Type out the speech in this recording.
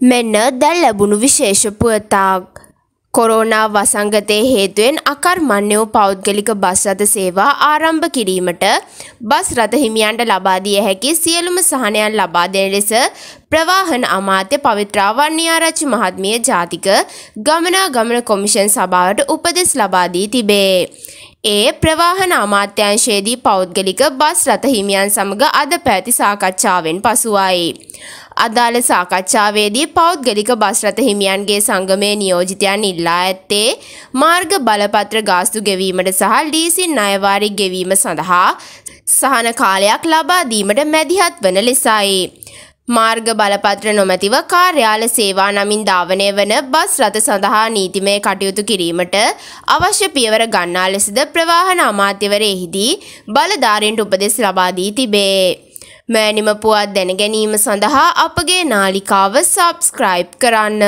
මෙන්න දැල් ලැබුණු විශේෂ පුවතාක්. කොරෝනා වසංගතය හේතුවෙන් අකර්මණ්‍යව පෞද්ගලික බස් රථ සේවා ආරම්භ කිරීමට බස් රථ හිමියන්ට ලබා දිය හැකි සියලුම සහනයන් ලබා දෙන ලෙස ප්‍රවාහන අමාත්‍ය පවිත්‍රා වන්නිආරච්චි මහත්මිය ජාතික ගමනාගමන කොමිෂන් සභාවට උපදෙස් ලබා දී තිබේ. ඒ ප්‍රවාහන අමාත්‍යංශයේදී පෞද්ගලික බස් රථ හිමියන් සමග අද පැවති සාකච්ඡාවෙන් පසුවයි. අදාළ සාකච්ඡාවේදී පෞද්ගලික බස් රථ හිමියන්ගේ සංගමේ නියෝජිතයන් ඉල්ලා ඇත්තේ මාර්ග බලපත්‍ර ගාස්තු ගෙවීමට සහ ලීසින් අයවාරි ගෙවීම සඳහා සහන කාලයක් ලබා දීමට මැදිහත් වන ලෙසයි. මාර්ග බලපත්‍ර නොමැතිව කාර්යාල සේවා නමින් ධාවනය වන බස් රථ සඳහා නීතිමය කටයුතු කිරීමට අවශ්‍ය පියවර ගන්නා ලෙසද ප්‍රවාහන අමාත්‍යවරයෙහිදී බලධාරීන්ට උපදෙස් ලබා දී තිබේ. මෑනිම පුවත් දැනගැනීම සඳහා අපගේ නාලිකාව සබස්ක්‍රයිබ් කරන්න.